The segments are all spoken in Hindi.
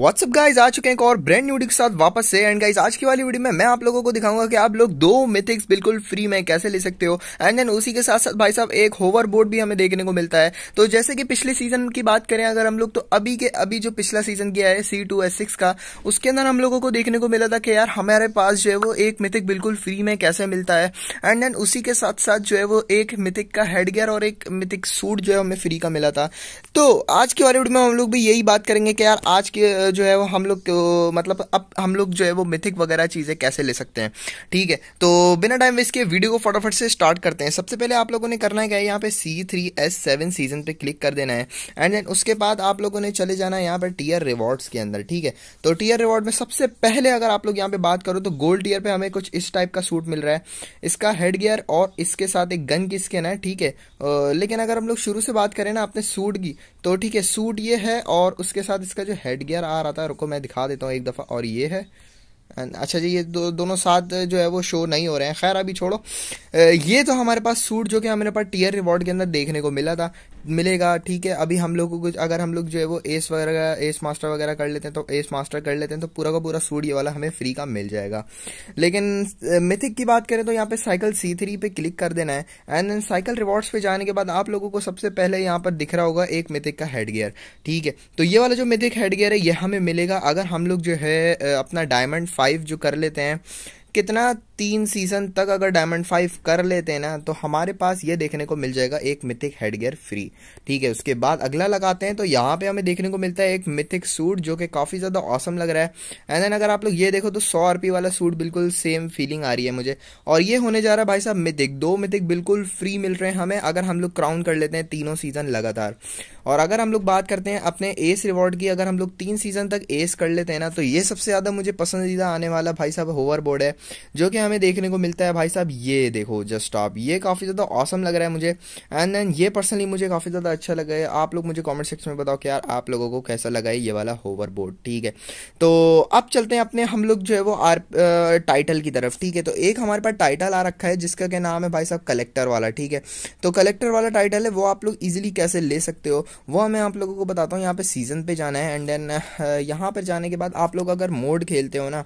व्हाट्सअप गाइज आ चुके हैं एक और ब्रांड न्यू के साथ वापस से एंड गाइज आज की वाली वीडियो में मैं आप लोगों को दिखाऊंगा कि आप लोग दो मिथिक्स बिल्कुल फ्री में कैसे ले सकते हो एंड देन उसी के साथ साथ भाई साहब एक होवर बोर्ड भी हमें देखने को मिलता है तो जैसे कि पिछले सीजन की बात करें अगर हम लोग तो अभी के अभी जो पिछला सीजन किया है सी टू एस सिक्स का उसके अंदर हम लोगों को देखने को मिला था कि यार हमारे पास जो है वो एक मिथिक बिल्कुल फ्री में कैसे मिलता है एंड देन उसी के साथ साथ जो है वो एक मिथिक का हेड गियर और एक मिथिक सूट जो है हमें फ्री का मिला था तो आज की वाली वीडियो में हम लोग भी यही बात करेंगे कि यार आज के जो है वो हम लोग मतलब अब हम लोग जो है वो मिथिक वगैरह चीज़ें कैसे ले सकते हैं ठीक है तो बिना टाइम वेस्ट के वीडियो को फटाफट से स्टार्ट करते हैं सबसे पहले आप लोगों ने करना है क्या यहाँ पे C three S seven season पे क्लिक कर देना है एंड देन उसके बाद आप लोगों ने चले जाना है यहाँ पर टीयर रिवॉर्ड्स के अंदर ठीक है तो टीयर रिवॉर्ड में सबसे पहले अगर आप लोग यहाँ पर बात करो तो गोल्ड टीयर पर हमें कुछ इस टाइप का सूट मिल रहा है इसका हेड गियर और इसके साथ एक गन की स्किन है ठीक है लेकिन अगर हम लोग शुरू से बात करें ना अपने सूट की तो ठीक है सूट ये है और उसके साथ इसका जो हेड गियर आ रहा था रुको मैं दिखा देता हूँ एक दफ़ा और ये है अच्छा जी ये दो, दोनों साथ जो है वो शो नहीं हो रहे हैं खैर अभी छोड़ो ये तो हमारे पास सूट जो कि हमारे पास टीयर रिवॉर्ड के अंदर देखने को मिला था मिलेगा ठीक है अभी हम लोग को कुछ अगर हम लोग जो है वो एस वगैरह एस मास्टर वगैरह कर लेते हैं तो एस मास्टर कर लेते हैं तो पूरा का पूरा सूट ये वाला हमें फ्री का मिल जाएगा लेकिन मिथिक की बात करें तो यहाँ पे साइकिल सी थ्री पे क्लिक कर देना है एंड देन साइकिल रिवॉर्ड्स पे जाने के बाद आप लोगों को सबसे पहले यहाँ पर दिख रहा होगा एक मिथिक का हेड गियर ठीक है तो ये वाला जो मिथिक हेड गियर है ये हमें मिलेगा अगर हम लोग जो है अपना डायमंड फाइव जो कर लेते हैं कितना तीन सीजन तक अगर डायमंड फाइव कर लेते हैं ना तो हमारे पास ये देखने को मिल जाएगा एक मिथिक हेडगेयर फ्री ठीक है उसके बाद अगला लगाते हैं तो यहाँ पे हमें देखने को मिलता है एक मिथिक सूट जो कि काफ़ी ज़्यादा औसम लग रहा है एंड देन अगर आप लोग ये देखो तो सौ रुपये वाला सूट बिल्कुल सेम फीलिंग आ रही है मुझे और ये होने जा रहा है भाई साहब मिथिक दो मिथिक बिल्कुल फ्री मिल रहे हैं हमें अगर हम लोग क्राउन कर लेते हैं तीनों सीज़न लगातार और अगर हम लोग बात करते हैं अपने एस रिवॉर्ड की अगर हम लोग तीन सीज़न तक एस कर लेते हैं ना तो ये सबसे ज़्यादा मुझे पसंदीदा आने वाला भाई साहब होवर बोर्ड है जो कि हमें देखने को मिलता है भाई साहब ये देखो जस्ट आप ये काफ़ी ज़्यादा औसम लग रहा है मुझे एंड देन ये पर्सनली मुझे काफ़ी ज़्यादा अच्छा लगा है आप लोग मुझे कमेंट सेक्शन में बताओ कि यार आप लोगों को कैसा लगा है ये वाला होवर बोर्ड ठीक है तो अब चलते हैं अपने हम लोग जो है वो आर टाइटल की तरफ ठीक है तो एक हमारे पास टाइटल आ रखा है जिसका क्या नाम है भाई साहब कलेक्टर वाला ठीक है तो कलेक्टर वाला टाइटल है वो आप लोग ईजिली कैसे ले सकते हो वो मैं आप लोगों को बताता हूँ यहाँ पर सीज़न पर जाना है एंड देन यहाँ पर जाने के बाद आप लोग अगर मोड खेलते हो ना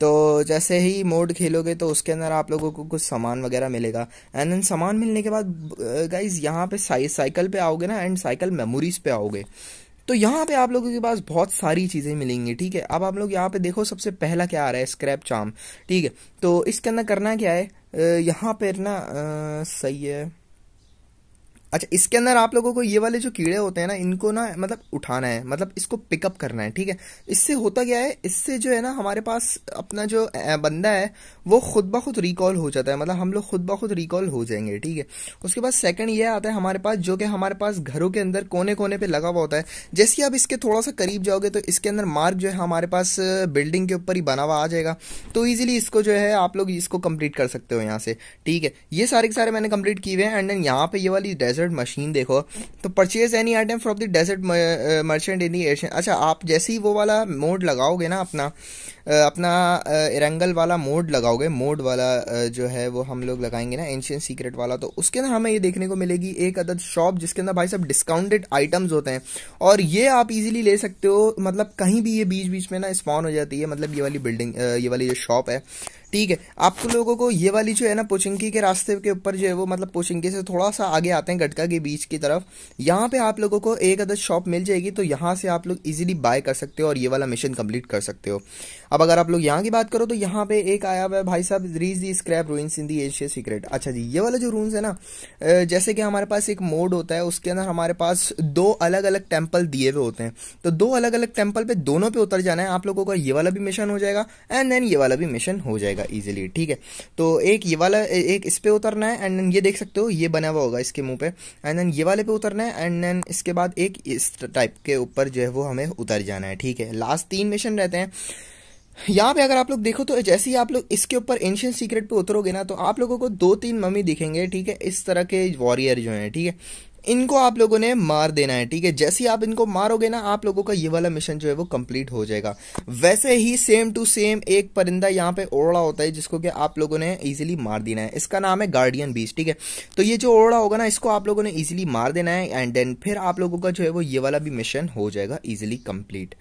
तो जैसे ही मोड खेलोगे तो उसके अंदर आप लोगों को कुछ सामान वगैरह मिलेगा एंड देन सामान मिलने के बाद गाइज uh, यहाँ पे साइकिल पे आओगे ना एंड साइकिल मेमोरीज पे आओगे तो यहाँ पे आप लोगों के पास बहुत सारी चीज़ें मिलेंगी ठीक है अब आप लोग यहाँ पे देखो सबसे पहला क्या आ रहा है स्क्रैप चाम ठीक है तो इसके अंदर करना क्या है uh, यहाँ पर ना uh, सही है अच्छा इसके अंदर आप लोगों को ये वाले जो कीड़े होते हैं ना इनको ना मतलब उठाना है मतलब इसको पिकअप करना है ठीक है इससे होता क्या है इससे जो है ना हमारे पास अपना जो बंदा है वो खुद ब खुद रिकॉल हो जाता है मतलब हम लोग खुद ब खुद रिकॉल हो जाएंगे ठीक है उसके बाद सेकंड ये आता है हमारे पास जो कि हमारे पास घरों के अंदर कोने कोने पर लगा हुआ होता है जैसे आप इसके थोड़ा सा करीब जाओगे तो इसके अंदर मार्ग जो है हमारे पास बिल्डिंग के ऊपर ही बना हुआ आ जाएगा तो ईजिली इसको जो है आप लोग इसको कम्प्लीट कर सकते हो यहाँ से ठीक है ये सारे के सारे मैंने कम्प्लीट किए हुए हैं एंड देन यहाँ पर ये वाली डेजर्ट डेजर्ट मशीन देखो तो purchase any item from the desert merchant in the Asian अच्छा आप जैसे ही वो वाला मोड लगाओगे ना अपना अपना एरेंगल वाला मोड लगाओगे मोड वाला जो है वो हम लोग लगाएंगे ना एंशियंट सीक्रेट वाला तो उसके अंदर हमें ये देखने को मिलेगी एक अदद शॉप जिसके अंदर भाई साहब डिस्काउंटेड आइटम्स होते हैं और ये आप इजीली ले सकते हो मतलब कहीं भी ये बीच बीच में ना स्पॉन हो जाती है मतलब ये वाली बिल्डिंग ये वाली जो शॉप है ठीक है आप तो लोगों को ये वाली जो है ना पोचिंकी के रास्ते के ऊपर जो है वो मतलब पोचिंकी से थोड़ा सा आगे आते हैं गटका के बीच की तरफ यहाँ पे आप लोगों को एक अदर शॉप मिल जाएगी तो यहाँ से आप लोग इजीली बाय कर सकते हो और ये वाला मिशन कंप्लीट कर सकते हो अब अगर आप लोग यहाँ की बात करो तो यहाँ पे एक आया हुआ है भाई साहब reach the scrap ruins in the Asia secret अच्छा जी ये वाला जो रून्स है ना जैसे कि हमारे पास एक मोड होता है उसके अंदर हमारे पास दो अलग अलग टेम्पल दिए हुए होते हैं तो दो अलग अलग टेम्पल पे दोनों पे उतर जाना है आप लोगों का ये वाला भी मिशन हो जाएगा एंड देन ये वाला भी मिशन हो जाएगा इजिली ठीक है तो एक ये वाला एक इस पे उतरना है एंड देन ये देख सकते हो ये बना हुआ होगा इसके मुंह पे एंड देन ये वाले पे उतरना है एंड देन इसके बाद एक इस टाइप के ऊपर जो है वो हमें उतर जाना है ठीक है लास्ट तीन मिशन रहते हैं यहाँ पे अगर आप लोग देखो तो जैसे ही आप लोग इसके ऊपर एंशियन सीक्रेट पे उतरोगे ना तो आप लोगों को दो तीन मम्मी दिखेंगे ठीक है इस तरह के वॉरियर जो हैं ठीक है इनको आप लोगों ने मार देना है ठीक है जैसे ही आप इनको मारोगे ना आप लोगों का ये वाला मिशन जो है वो कंप्लीट हो जाएगा वैसे ही सेम टू सेम एक परिंदा यहाँ पे ओड़ा होता है जिसको कि आप लोगों ने इजीली मार देना है इसका नाम है गार्डियन बीच ठीक है तो ये जो ओड़ा होगा ना इसको आप लोगों ने इजिली मार देना है एंड देन फिर आप लोगों का जो है वो ये वाला भी मिशन हो जाएगा इजिली कंप्लीट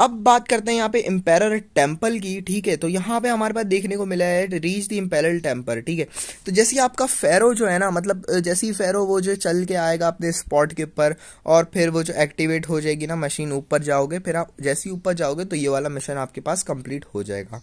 अब बात करते हैं यहाँ पे एम्पेरर टेम्पल की ठीक है तो यहाँ पे हमारे पास देखने को मिला है रीच द एम्पेरर टेम्पल ठीक है तो जैसे आपका फेरो जो है ना मतलब जैसे ही फेरो वो जो चल के आएगा अपने स्पॉट के ऊपर और फिर वो जो एक्टिवेट हो जाएगी ना मशीन ऊपर जाओगे फिर आप जैसे ही ऊपर जाओगे तो ये वाला मिशन आपके पास कंप्लीट हो जाएगा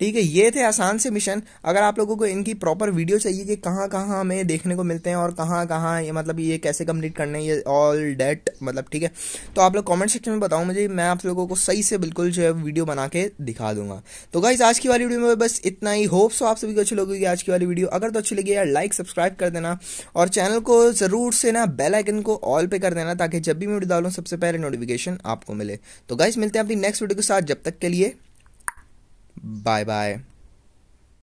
ठीक है ये थे आसान से मिशन अगर आप लोगों को इनकी प्रॉपर वीडियो चाहिए कि कहाँ कहाँ हमें देखने को मिलते हैं और कहाँ कहाँ ये मतलब ये कैसे कंप्लीट करना है ये ऑल डेट मतलब ठीक है तो आप लोग कॉमेंट सेक्शन में बताओ मुझे मैं आप लोगों को सही सही से बिल्कुल जो है वीडियो बना के दिखा दूंगा तो गाइज आज की वाली वीडियो में बस इतना ही होप्स आप सभी को अच्छी लगेगी आज की वाली वीडियो अगर तो अच्छी लगी यार लाइक सब्सक्राइब कर देना और चैनल को ज़रूर से ना बेल आइकन को ऑल पे कर देना ताकि जब भी मैं वीडियो डालू सबसे पहले नोटिफिकेशन आपको मिले तो गाइज मिलते हैं अपनी नेक्स्ट वीडियो के साथ जब तक के लिए बाय बाय